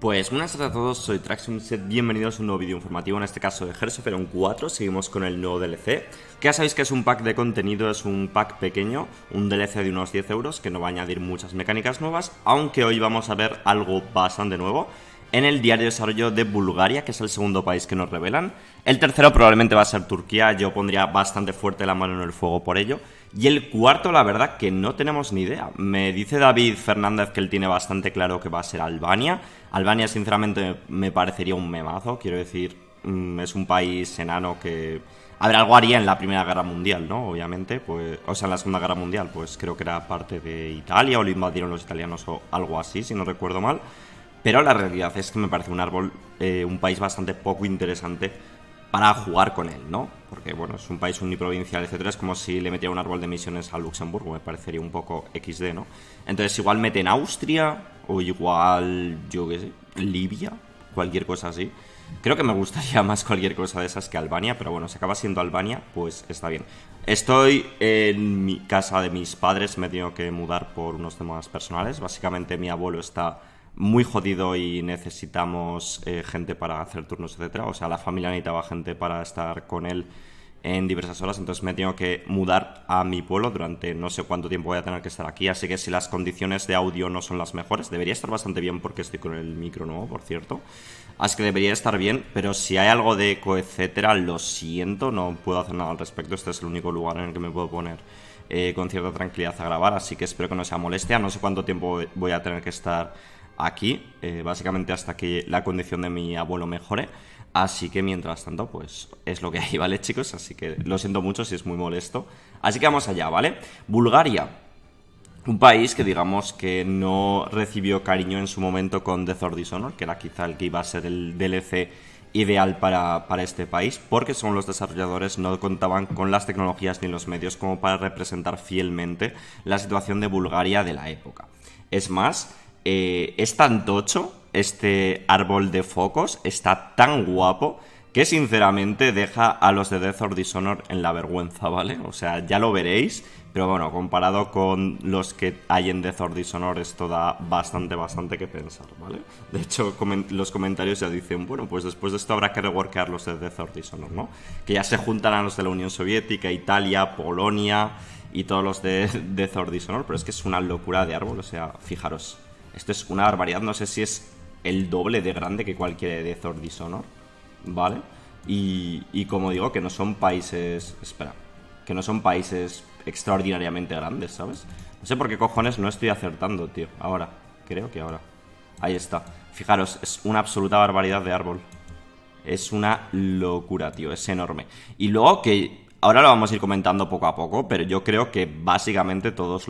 Pues buenas a todos, soy set bienvenidos a un nuevo vídeo informativo, en este caso de Hearthstone 4, seguimos con el nuevo DLC, que ya sabéis que es un pack de contenido, es un pack pequeño, un DLC de unos 10 euros, que no va a añadir muchas mecánicas nuevas, aunque hoy vamos a ver algo bastante nuevo, en el diario de desarrollo de Bulgaria, que es el segundo país que nos revelan. El tercero probablemente va a ser Turquía, yo pondría bastante fuerte la mano en el fuego por ello. Y el cuarto, la verdad, que no tenemos ni idea. Me dice David Fernández que él tiene bastante claro que va a ser Albania. Albania, sinceramente, me parecería un memazo. Quiero decir, mm, es un país enano que. A ver, algo haría en la Primera Guerra Mundial, ¿no? Obviamente, pues. O sea, en la Segunda Guerra Mundial, pues creo que era parte de Italia o lo invadieron los italianos o algo así, si no recuerdo mal. Pero la realidad es que me parece un árbol, eh, un país bastante poco interesante para jugar con él, ¿no? Porque, bueno, es un país uniprovincial, etcétera. Es como si le metiera un árbol de misiones a Luxemburgo, me parecería un poco XD, ¿no? Entonces, igual en Austria, o igual, yo qué sé, Libia, cualquier cosa así. Creo que me gustaría más cualquier cosa de esas que Albania, pero bueno, si acaba siendo Albania, pues está bien. Estoy en mi casa de mis padres, me he tenido que mudar por unos temas personales. Básicamente, mi abuelo está muy jodido y necesitamos eh, gente para hacer turnos, etcétera. O sea, la familia necesitaba gente para estar con él en diversas horas, entonces me tengo que mudar a mi pueblo durante no sé cuánto tiempo voy a tener que estar aquí, así que si las condiciones de audio no son las mejores, debería estar bastante bien porque estoy con el micro nuevo, por cierto, así que debería estar bien, pero si hay algo de eco, etcétera, lo siento, no puedo hacer nada al respecto, este es el único lugar en el que me puedo poner eh, con cierta tranquilidad a grabar, así que espero que no sea molestia, no sé cuánto tiempo voy a tener que estar aquí, eh, básicamente hasta que la condición de mi abuelo mejore. Así que mientras tanto, pues es lo que hay, ¿vale, chicos? Así que lo siento mucho si es muy molesto. Así que vamos allá, ¿vale? Bulgaria. Un país que digamos que no recibió cariño en su momento con The Thor Dishonor, que era quizá el que iba a ser el DLC ideal para, para este país, porque según los desarrolladores no contaban con las tecnologías ni los medios como para representar fielmente la situación de Bulgaria de la época. Es más, eh, es tan tocho, este árbol de focos, está tan guapo, que sinceramente deja a los de Death or Dishonor en la vergüenza, ¿vale? O sea, ya lo veréis, pero bueno, comparado con los que hay en Death or Dishonor, esto da bastante, bastante que pensar, ¿vale? De hecho, los comentarios ya dicen, bueno, pues después de esto habrá que reworkar los de Death or Dishonor, ¿no? Que ya se juntarán los de la Unión Soviética, Italia, Polonia y todos los de Death or Dishonor, pero es que es una locura de árbol, o sea, fijaros. Esto es una barbaridad, no sé si es el doble de grande que cualquier de zordisonor Dishonor, ¿vale? Y, y como digo, que no son países... Espera, que no son países extraordinariamente grandes, ¿sabes? No sé por qué cojones no estoy acertando, tío. Ahora, creo que ahora. Ahí está. Fijaros, es una absoluta barbaridad de árbol. Es una locura, tío. Es enorme. Y luego que Ahora lo vamos a ir comentando poco a poco, pero yo creo que básicamente todas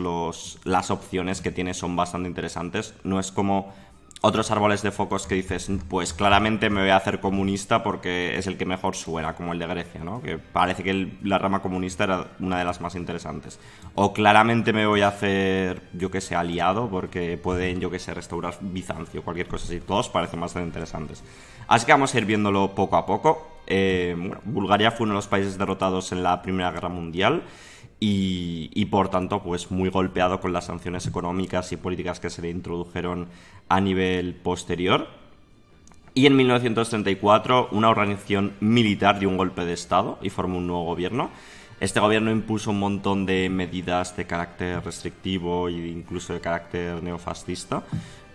las opciones que tiene son bastante interesantes. No es como otros árboles de focos que dices, pues claramente me voy a hacer comunista porque es el que mejor suena, como el de Grecia, ¿no? Que parece que la rama comunista era una de las más interesantes. O claramente me voy a hacer, yo que sé, aliado porque pueden, yo que sé, restaurar Bizancio, cualquier cosa así. Todos parecen bastante interesantes. Así que vamos a ir viéndolo poco a poco. Eh, Bulgaria fue uno de los países derrotados en la Primera Guerra Mundial y, por tanto pues muy golpeado con las sanciones económicas y políticas que se le introdujeron a nivel posterior. Y en 1934 una organización militar dio un golpe de Estado y formó un nuevo gobierno. Este gobierno impuso un montón de medidas de carácter restrictivo e incluso de carácter neofascista,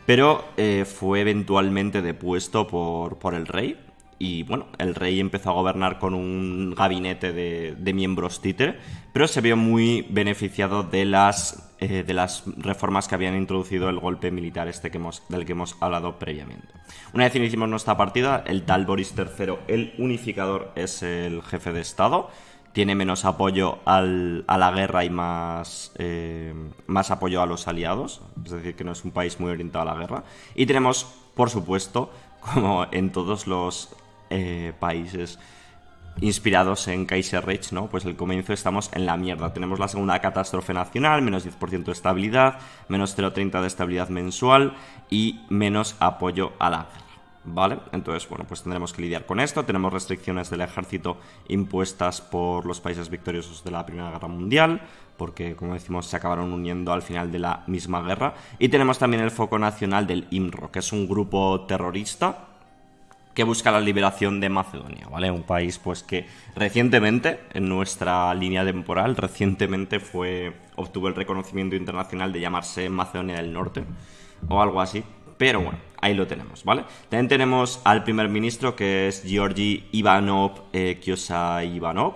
pero eh, fue eventualmente depuesto por el rey y bueno, el rey empezó a gobernar con un gabinete de, miembros títere, pero se vio muy beneficiado de las, eh, de las reformas que habían introducido el golpe militar este que hemos, del que hemos hablado previamente. Una vez iniciamos nuestra partida, el tal Boris III, el unificador, es el jefe de Estado tiene menos apoyo a la guerra y más, eh, más apoyo a los aliados. Es decir, que no es un país muy orientado a la guerra. Y tenemos, por supuesto, como en todos los eh, países inspirados en Kaiser Kaiserreich, ¿no? Pues el comienzo estamos en la mierda. Tenemos la segunda catástrofe nacional, menos 10% de estabilidad, menos 0,30 de estabilidad mensual y menos apoyo a la guerra. ¿Vale? Entonces, bueno, pues tendremos que lidiar con esto. Tenemos restricciones del ejército impuestas por los países victoriosos de la Primera Guerra Mundial, porque, como decimos, se acabaron uniendo al final de la misma guerra. Y tenemos también el foco nacional del IMRO, que es un grupo terrorista que busca la liberación de Macedonia, ¿vale? Un país pues que recientemente, en nuestra línea temporal, recientemente fue, obtuvo el reconocimiento internacional de llamarse Macedonia del Norte o algo así. Pero bueno, ahí lo tenemos, ¿vale? También tenemos al primer ministro que es Georgi Ivanov eh, Ivanov,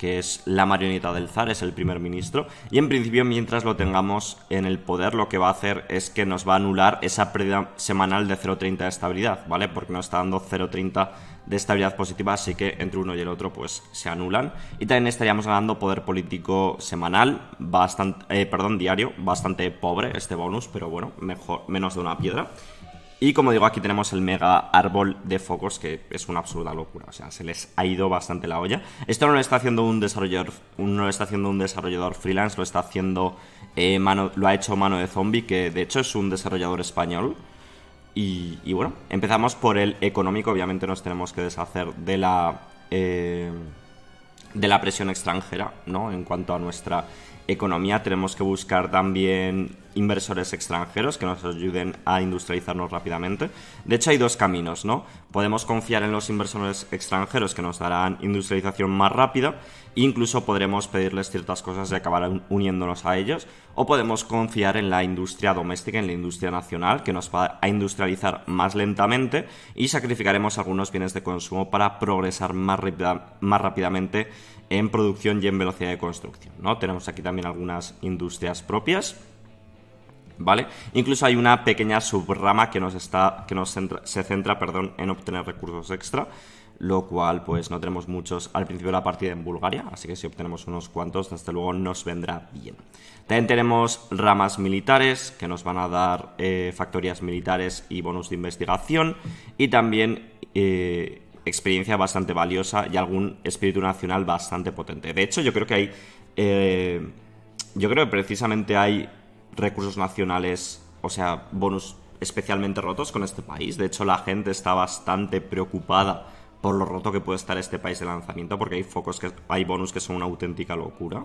que es la marioneta del zar, es el primer ministro, y en principio mientras lo tengamos en el poder lo que va a hacer es que nos va a anular esa pérdida semanal de 0.30 de estabilidad, ¿vale? Porque nos está dando 0.30 de estabilidad positiva, así que entre uno y el otro pues se anulan. Y también estaríamos ganando poder político semanal, bastante, eh, perdón, diario, bastante pobre este bonus, pero bueno, mejor, menos de una piedra. Y como digo, aquí tenemos el mega árbol de focos, que es una absoluta locura. O sea, se les ha ido bastante la olla. Esto no lo está haciendo un desarrollador, no está haciendo un desarrollador freelance, lo está haciendo eh, mano, lo ha hecho Mano de Zombie, que de hecho es un desarrollador español. Y, bueno, empezamos por el económico. Obviamente nos tenemos que deshacer de la. Eh, de la presión extranjera, ¿no? En cuanto a nuestra economía, tenemos que buscar también inversores extranjeros que nos ayuden a industrializarnos rápidamente. De hecho, hay dos caminos, ¿no? Podemos confiar en los inversores extranjeros que nos darán industrialización más rápida, incluso podremos pedirles ciertas cosas y acabar uniéndonos a ellos, o podemos confiar en la industria doméstica, en la industria nacional, que nos va a industrializar más lentamente y sacrificaremos algunos bienes de consumo para progresar más, más rápidamente en producción y en velocidad de construcción. ¿no? Tenemos aquí también algunas industrias propias. ¿Vale? Incluso hay una pequeña subrama que nos, está, que nos se centra perdón, en obtener recursos extra, lo cual pues no tenemos muchos al principio de la partida en Bulgaria, así que si obtenemos unos cuantos, desde luego nos vendrá bien. También tenemos ramas militares que nos van a dar eh, factorías militares y bonus de investigación y también... Eh, experiencia bastante valiosa y algún espíritu nacional bastante potente. De hecho, yo creo que hay. Eh, yo creo que precisamente hay recursos nacionales, o sea, bonus especialmente rotos con este país. De hecho, la gente está bastante preocupada por lo roto que puede estar este país de lanzamiento, porque hay focos que hay bonus que son una auténtica locura.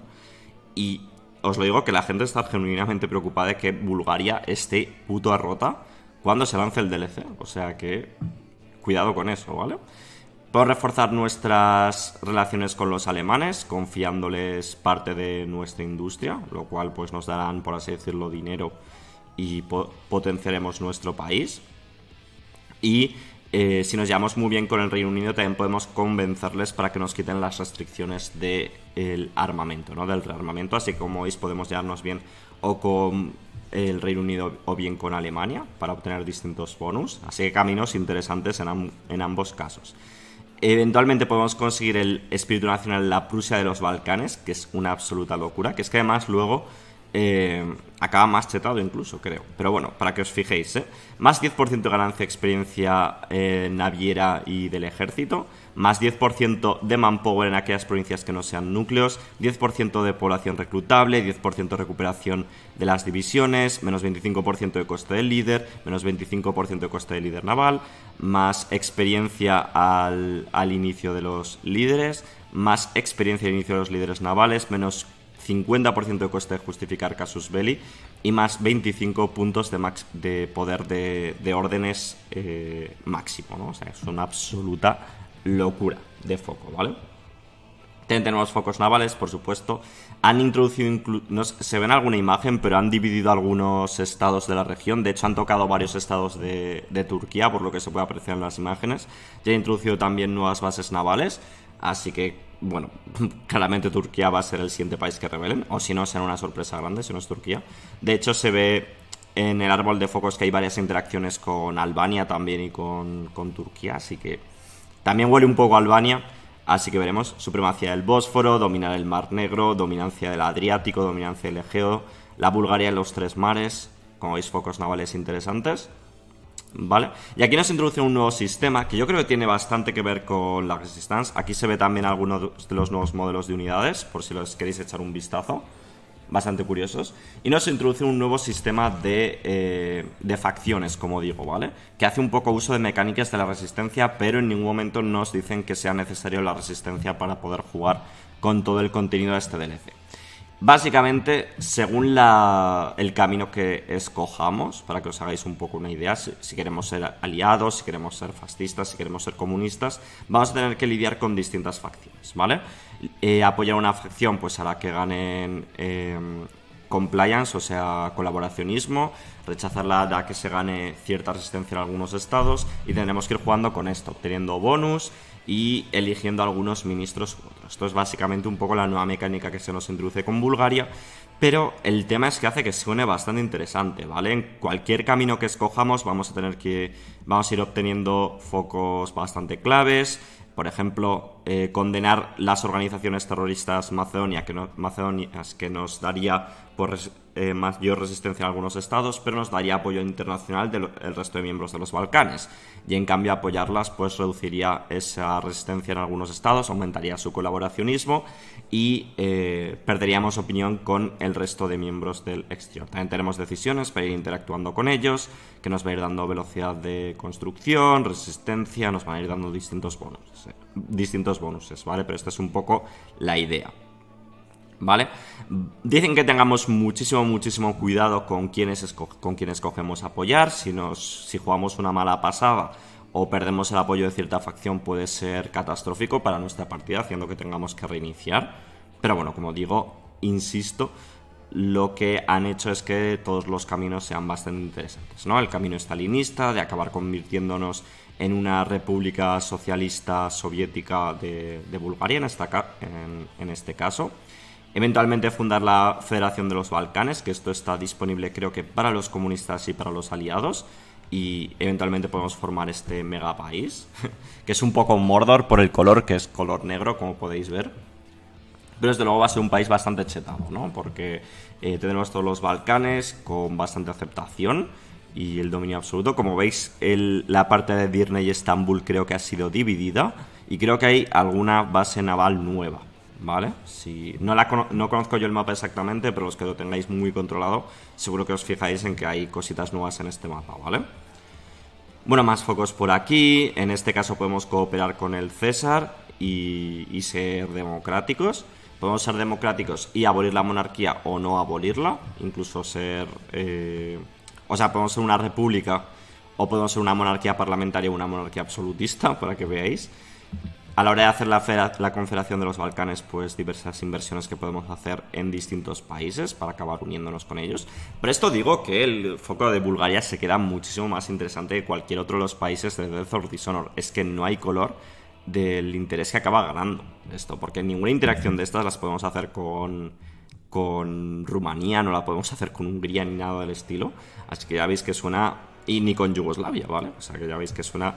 Y os lo digo que la gente está genuinamente preocupada de que Bulgaria esté puto a rota cuando se lance el DLC. O sea que cuidado con eso, ¿vale? Podemos reforzar nuestras relaciones con los alemanes, confiándoles parte de nuestra industria, lo cual pues nos darán, por así decirlo, dinero y potenciaremos nuestro país. Y eh, si nos llevamos muy bien con el Reino Unido, también podemos convencerles para que nos quiten las restricciones del armamento, ¿no? Del rearmamento. Así que como veis, podemos llevarnos bien o con el Reino Unido o bien con Alemania para obtener distintos bonus. Así que caminos interesantes en, en ambos casos. Eventualmente podemos conseguir el espíritu nacional la Prusia de los Balcanes, que es una absoluta locura, que es que además luego eh, acaba más chetado incluso, creo. Pero bueno, para que os fijéis, ¿eh? Más 10% de ganancia experiencia eh, naviera y del ejército, más 10% de manpower en aquellas provincias que no sean núcleos, 10% de población reclutable, 10% de recuperación de las divisiones, menos 25% de coste del líder, menos 25% de coste del líder naval, más experiencia al, al inicio de los líderes, más experiencia al inicio de los líderes navales, menos 50% de coste de justificar casus belli y más 25 puntos de, de poder de, órdenes eh, máximo, ¿no? O sea, es una absoluta locura de foco, ¿vale? nuevos focos navales, por supuesto. Han introducido, inclu se ven alguna imagen, pero han dividido algunos estados de la región. De hecho, han tocado varios estados de, Turquía, por lo que se puede apreciar en las imágenes. Ya han introducido también nuevas bases navales. Así que bueno, claramente Turquía va a ser el siguiente país que revelen, o si no, será una sorpresa grande si no es Turquía. De hecho, se ve en el árbol de focos que hay varias interacciones con Albania también y con, Turquía, así que también huele un poco a Albania, así que veremos. Supremacía del Bósforo, dominar el Mar Negro, dominancia del Adriático, dominancia del Egeo, la Bulgaria en los tres mares, como veis, focos navales interesantes. ¿Vale? Y aquí nos introduce un nuevo sistema que yo creo que tiene bastante que ver con la Resistance. Aquí se ve también algunos de los nuevos modelos de unidades, por si los queréis echar un vistazo. Bastante curiosos. Y nos introduce un nuevo sistema de, eh, de facciones, como digo, ¿vale? Que hace un poco uso de mecánicas de la resistencia, pero en ningún momento nos dicen que sea necesario la resistencia para poder jugar con todo el contenido de este DLC. Básicamente, según el camino que escojamos, para que os hagáis un poco una idea, si, queremos ser aliados, si queremos ser fascistas, si queremos ser comunistas, vamos a tener que lidiar con distintas facciones, ¿vale? Eh, apoyar una facción pues hará que ganen em, compliance, o sea, colaboracionismo, rechazarla hará que se gane cierta resistencia en algunos estados y tendremos que ir jugando con esto, obteniendo bonus y eligiendo algunos ministros esto es básicamente un poco la nueva mecánica que se nos introduce con Bulgaria, pero el tema es que hace que suene bastante interesante, ¿vale? En cualquier camino que escojamos vamos a tener que vamos a ir obteniendo focos bastante claves. Por ejemplo, eh, condenar las organizaciones terroristas macedonia, que no, macedonias, que nos daría pues, eh, mayor resistencia en algunos estados, pero nos daría apoyo internacional del resto de miembros de los Balcanes. Y en cambio apoyarlas pues reduciría esa resistencia en algunos estados, aumentaría su colaboracionismo y eh, perderíamos opinión con el resto de miembros del exterior. También tenemos decisiones para ir interactuando con ellos, que nos va a ir dando velocidad de construcción, resistencia, nos van a ir dando distintos bonos, distintos bonuses, ¿vale? Pero esta es un poco la idea. ¿Vale? Dicen que tengamos muchísimo, muchísimo cuidado con quienes, con apoyar. Si, nos, si jugamos una mala pasada o perdemos el apoyo de cierta facción puede ser catastrófico para nuestra partida, haciendo que tengamos que reiniciar. Pero bueno, como digo, insisto, lo que han hecho es que todos los caminos sean bastante interesantes, ¿no? El camino estalinista, de acabar convirtiéndonos en una república socialista soviética de, Bulgaria, en, este caso. Eventualmente fundar la Federación de los Balcanes, que esto está disponible creo que para los comunistas y para los aliados. Y eventualmente podemos formar este mega país, que es un poco Mordor por el color, que es color negro, como podéis ver. Pero desde luego va a ser un país bastante chetado, ¿no? Porque eh, tenemos todos los Balcanes con bastante aceptación y el dominio absoluto. Como veis, la parte de Dirne y Estambul creo que ha sido dividida y creo que hay alguna base naval nueva, ¿vale? Si, no, la, conozco yo el mapa exactamente, pero los que lo tengáis muy controlado, seguro que os fijáis en que hay cositas nuevas en este mapa, ¿vale? Bueno, más focos por aquí. En este caso podemos cooperar con el César y, ser democráticos podemos ser democráticos y abolir la monarquía o no abolirla, incluso ser eh, o sea, podemos ser una república o podemos ser una monarquía parlamentaria o una monarquía absolutista, para que veáis. A la hora de hacer la, Confederación de los Balcanes, pues diversas inversiones que podemos hacer en distintos países para acabar uniéndonos con ellos. Pero esto digo que el foco de Bulgaria se queda muchísimo más interesante que cualquier otro de los países de Death or Dishonor. Es que no hay color del interés que acaba ganando esto, porque ninguna interacción de estas las podemos hacer con con Rumanía, no la podemos hacer con Hungría ni nada del estilo. Así que ya veis que suena, y ni con Yugoslavia, ¿vale? O sea que ya veis que suena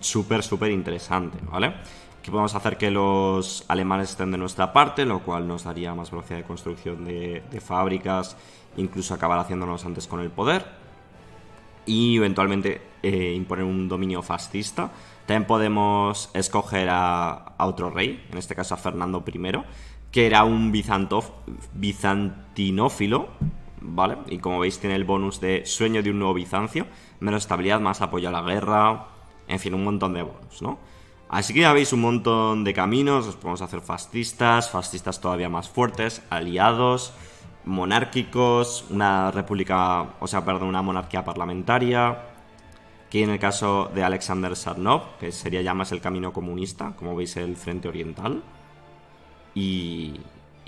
súper, súper interesante, ¿vale? Que podemos hacer que los alemanes estén de nuestra parte, lo cual nos daría más velocidad de construcción de, fábricas, incluso acabar haciéndonos antes con el poder. Y eventualmente eh, imponer un dominio fascista. También podemos escoger a, otro rey, en este caso a Fernando I, que era un bizantinófilo, ¿vale? Y como veis tiene el bonus de sueño de un nuevo Bizancio, menos estabilidad, más apoyo a la guerra, en fin, un montón de bonus, ¿no? Así que ya veis un montón de caminos, os podemos hacer fascistas, fascistas todavía más fuertes, aliados, monárquicos, una república, o sea, perdón, una monarquía parlamentaria, que en el caso de Alexander Sarnov, que sería ya más el camino comunista, como veis el frente oriental, y,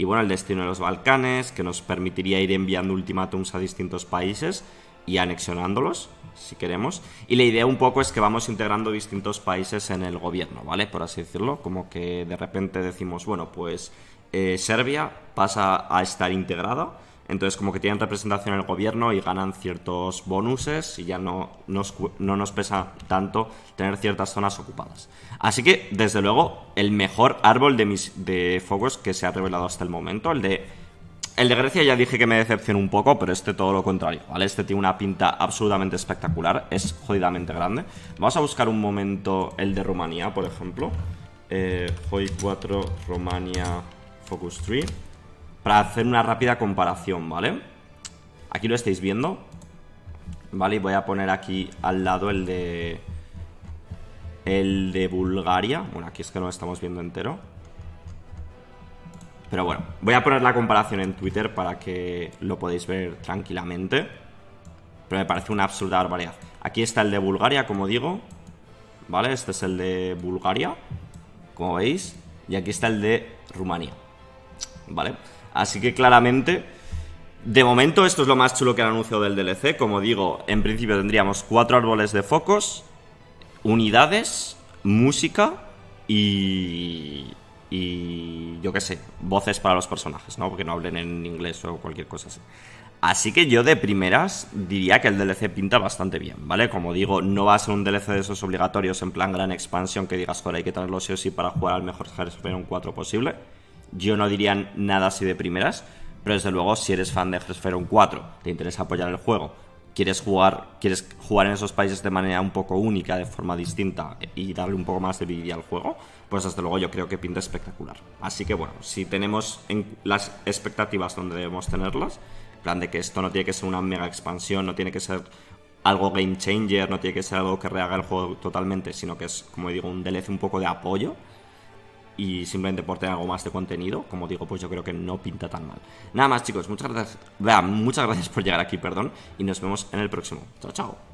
bueno, el destino de los Balcanes, que nos permitiría ir enviando ultimátums a distintos países y anexionándolos, si queremos. Y la idea un poco es que vamos integrando distintos países en el gobierno, ¿vale? Por así decirlo, como que de repente decimos, bueno, pues eh, Serbia pasa a estar integrada entonces como que tienen representación en el gobierno y ganan ciertos bonuses y ya no nos, pesa tanto tener ciertas zonas ocupadas. Así que desde luego el mejor árbol de, mis, de focos que se ha revelado hasta el momento, el de el de Grecia ya dije que me decepcionó un poco, pero este todo lo contrario, ¿vale? Este tiene una pinta absolutamente espectacular, es jodidamente grande. Vamos a buscar un momento el de Rumanía, por ejemplo. hoy eh, 4 Romania Focus 3 para hacer una rápida comparación, ¿vale? Aquí lo estáis viendo, ¿vale? Y voy a poner aquí al lado el de... El de Bulgaria. Bueno, aquí es que no lo estamos viendo entero. Pero bueno, voy a poner la comparación en Twitter para que lo podáis ver tranquilamente. Pero me parece una Absoluta barbaridad. Aquí está el de Bulgaria, como digo. ¿Vale? Este es el de Bulgaria, como veis. Y aquí está el de Rumanía. ¿Vale? Así que claramente, de momento esto es lo más chulo que han anunciado del DLC. Como digo, en principio tendríamos cuatro árboles de focos, unidades, música y... Y yo qué sé, voces para los personajes, ¿no? Porque no hablen en inglés o cualquier cosa así. Así que yo de primeras diría que el DLC pinta bastante bien, ¿vale? Como digo, no va a ser un DLC de esos obligatorios en plan gran expansión que digas, joder, hay que tenerlo sí o sí para jugar al mejor Hearthstone 4 posible yo no diría nada así de primeras, pero desde luego si eres fan de Hearthstone 4, te interesa apoyar el juego, quieres jugar, quieres jugar en esos países de manera un poco única, de forma distinta y darle un poco más de vida al juego, pues desde luego yo creo que pinta espectacular. Así que bueno, si tenemos las expectativas donde debemos tenerlas, en plan de que esto no tiene que ser una mega expansión, no tiene que ser algo game changer, no tiene que ser algo que rehaga el juego totalmente, sino que es, como digo, un DLC un poco de apoyo y simplemente por tener algo más de contenido, como digo, pues yo creo que no pinta tan mal. Nada más chicos, muchas gracias, muchas gracias por llegar aquí, perdón, y nos vemos en el próximo. Chao, chao.